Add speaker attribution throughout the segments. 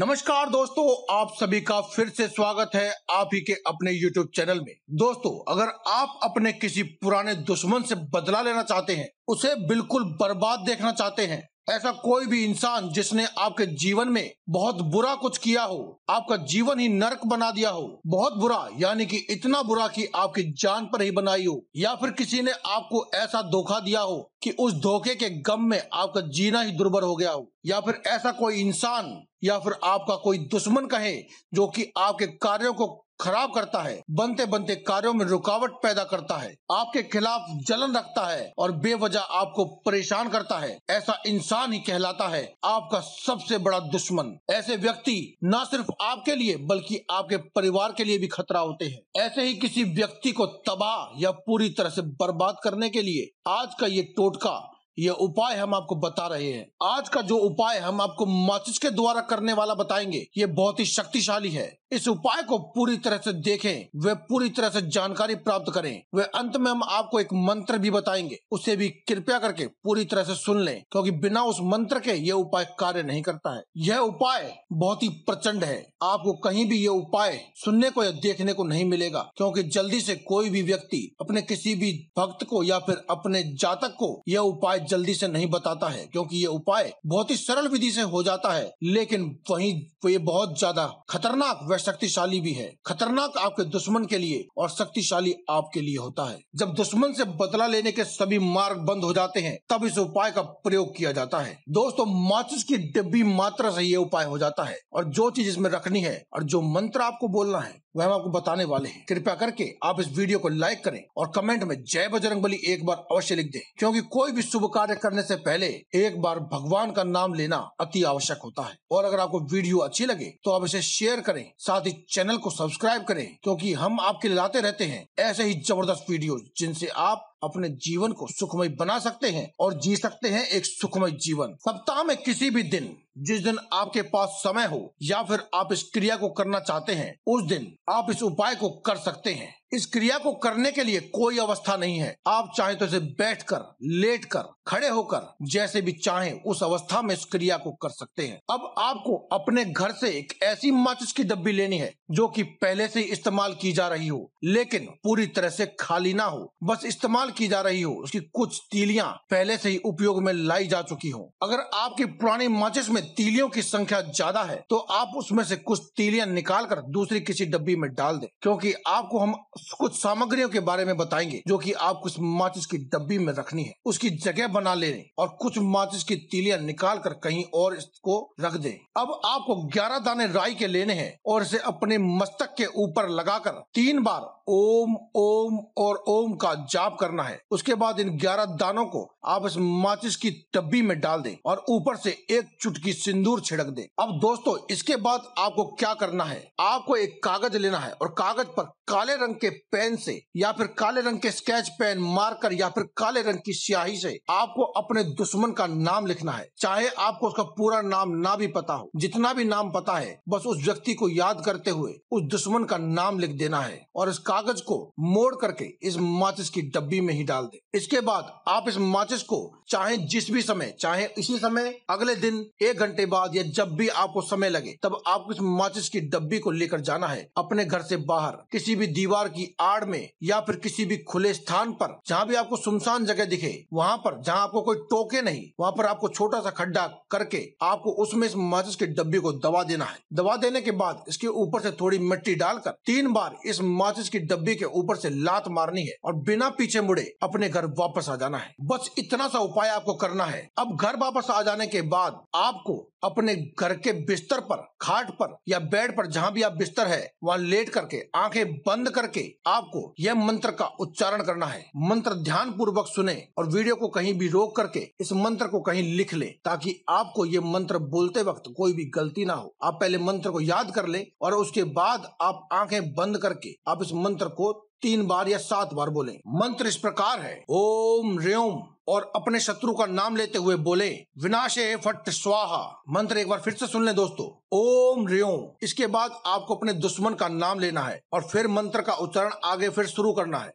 Speaker 1: नमस्कार दोस्तों आप सभी का फिर से स्वागत है आप ही के अपने YouTube चैनल में दोस्तों अगर आप अपने किसी पुराने दुश्मन से बदला लेना चाहते हैं उसे बिल्कुल बर्बाद देखना चाहते हैं ऐसा कोई भी इंसान जिसने आपके जीवन में बहुत बुरा कुछ किया हो आपका जीवन ही नरक बना दिया हो बहुत बुरा यानी कि इतना बुरा कि आपकी जान पर ही बनाई हो या फिर किसी ने आपको ऐसा धोखा दिया हो कि उस धोखे के गम में आपका जीना ही दुर्बर हो गया हो या फिर ऐसा कोई इंसान या फिर आपका कोई दुश्मन कहे जो कि आपके कार्यों को खराब करता है बनते बनते कार्यों में रुकावट पैदा करता है आपके खिलाफ जलन रखता है और बेवजह आपको परेशान करता है ऐसा इंसान ही कहलाता है आपका सबसे बड़ा दुश्मन ऐसे व्यक्ति न सिर्फ आपके लिए बल्कि आपके परिवार के लिए भी खतरा होते हैं ऐसे ही किसी व्यक्ति को तबाह या पूरी तरह से बर्बाद करने के लिए आज का ये टोटका ये उपाय हम आपको बता रहे हैं आज का जो उपाय हम आपको माचिस के द्वारा करने वाला बताएंगे ये बहुत ही शक्तिशाली है इस उपाय को पूरी तरह से देखें वे पूरी तरह से जानकारी प्राप्त करें वे अंत में हम आपको एक मंत्र भी बताएंगे उसे भी कृपया करके पूरी तरह से सुन लें क्योंकि बिना उस मंत्र के ये उपाय कार्य नहीं करता है यह उपाय बहुत ही प्रचंड है आपको कहीं भी ये उपाय सुनने को या देखने को नहीं मिलेगा क्योंकि जल्दी से कोई भी व्यक्ति अपने किसी भी भक्त को या फिर अपने जातक को यह उपाय जल्दी से नहीं बताता है क्योंकि यह उपाय बहुत ही सरल विधि से हो जाता है लेकिन वही ये बहुत ज्यादा खतरनाक शक्तिशाली भी है खतरनाक आपके दुश्मन के लिए और शक्तिशाली आपके लिए होता है जब दुश्मन से बदला लेने के सभी मार्ग बंद हो जाते हैं तब इस उपाय का प्रयोग किया जाता है दोस्तों माचिस की डिब्बी मात्रा से ये उपाय हो जाता है और जो चीज इसमें रखनी है और जो मंत्र आपको बोलना है वह हम आपको बताने वाले हैं कृपया करके आप इस वीडियो को लाइक करें और कमेंट में जय बजरंग बली एक बार अवश्य लिख दें क्योंकि कोई भी शुभ कार्य करने से पहले एक बार भगवान का नाम लेना अति आवश्यक होता है और अगर आपको वीडियो अच्छी लगे तो आप इसे शेयर करें साथ ही चैनल को सब्सक्राइब करें क्योंकि हम आपके लाते रहते हैं ऐसे ही जबरदस्त वीडियो जिनसे आप अपने जीवन को सुखमय बना सकते हैं और जी सकते हैं एक सुखमय जीवन सप्ताह में किसी भी दिन जिस दिन आपके पास समय हो या फिर आप इस क्रिया को करना चाहते हैं उस दिन आप इस उपाय को कर सकते हैं इस क्रिया को करने के लिए कोई अवस्था नहीं है आप चाहे तो इसे बैठ कर लेट कर खड़े होकर जैसे भी चाहे उस अवस्था में इस क्रिया को कर सकते हैं अब आपको अपने घर से एक ऐसी माचिस की डब्बी लेनी है जो कि पहले से इस्तेमाल की जा रही हो लेकिन पूरी तरह से खाली ना हो बस इस्तेमाल की जा रही हो उसकी कुछ तीलियाँ पहले से ही उपयोग में लाई जा चुकी हो अगर आपकी पुरानी माचिस में तीलियों की संख्या ज्यादा है तो आप उसमें से कुछ तीलियां निकाल कर दूसरी किसी डब्बी में डाल दे क्योंकि आपको हम कुछ सामग्रियों के बारे में बताएंगे जो कि आपको कुछ माचिस की डब्बी में रखनी है उसकी जगह बना लेने और कुछ माचिस की तीलियां निकाल कर कहीं और इसको रख दे अब आपको ग्यारह दाने राई के लेने हैं और इसे अपने मस्तक के ऊपर लगाकर तीन बार ओम ओम और ओम का जाप करना है उसके बाद इन ग्यारह दानों को आप इस माचिस की डब्बी में डाल दें और ऊपर से एक चुटकी सिंदूर छिड़क दें अब दोस्तों इसके बाद आपको क्या करना है आपको एक कागज लेना है और कागज पर काले रंग के पेन से या फिर काले रंग के स्केच पेन मार्कर या फिर काले रंग की स्याही से आपको अपने दुश्मन का नाम लिखना है चाहे आपको उसका पूरा नाम ना भी पता हो जितना भी नाम पता है बस उस व्यक्ति को याद करते हुए उस दुश्मन का नाम लिख देना है और इस कागज को मोड़ करके इस माचिस की डब्बी में ही डाल दे इसके बाद आप इस माचिस को चाहे जिस भी समय चाहे इसी समय अगले दिन एक घंटे बाद या जब भी आपको समय लगे तब आपको इस माचिस की डब्बी को लेकर जाना है अपने घर से बाहर किसी भी भी दीवार की आड़ में या फिर किसी भी खुले स्थान पर जहाँ भी आपको सुनसान जगह दिखे वहाँ पर जहाँ आपको कोई टोके नहीं वहाँ पर आपको छोटा सा खड्डा करके आपको उसमें इस माचिस के डब्बे को दबा देना है दबा देने के बाद इसके ऊपर से थोड़ी मिट्टी डालकर तीन बार इस माचिस की डब्बे के ऊपर से लात मारनी है और बिना पीछे मुड़े अपने घर वापस आ जाना है बस इतना सा उपाय आपको करना है अब घर वापस आ जाने के बाद आपको अपने घर के बिस्तर पर खाट पर या बेड पर जहाँ भी आप बिस्तर है वहाँ लेट करके आंखें बंद करके आपको यह मंत्र का उच्चारण करना है मंत्र ध्यान पूर्वक सुने और वीडियो को कहीं भी रोक करके इस मंत्र को कहीं लिख ले ताकि आपको ये मंत्र बोलते वक्त कोई भी गलती ना हो आप पहले मंत्र को याद कर ले और उसके बाद आप आंखें बंद करके आप इस मंत्र को तीन बार या सात बार बोले मंत्र इस प्रकार है ओम रेम और अपने शत्रु का नाम लेते हुए बोले विनाशे फट स्वाहा मंत्र एक बार फिर से सुन ले दोस्तों ओम रियोम इसके बाद आपको अपने दुश्मन का नाम लेना है और फिर मंत्र का उच्चारण आगे फिर शुरू करना है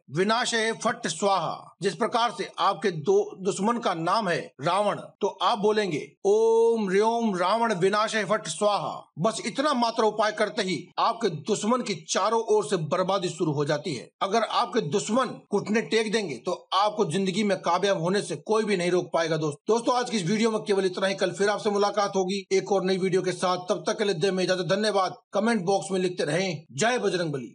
Speaker 1: है फट स्वाहा जिस प्रकार से आपके दो दुश्मन का नाम है रावण तो आप बोलेंगे ओम रियोम रावण विनाश फट स्वाहा बस इतना मात्र उपाय करते ही आपके दुश्मन की चारों ओर से बर्बादी शुरू हो जाती है अगर आपके दुश्मन घुटने टेक देंगे तो आपको जिंदगी में कामयाब होने होने से कोई भी नहीं रोक पाएगा दोस्त दोस्तों आज की इस वीडियो में केवल इतना ही कल फिर आपसे मुलाकात होगी एक और नई वीडियो के साथ तब तक के लिए दे में इजाजत धन्यवाद कमेंट बॉक्स में लिखते रहे जय बजरंग बली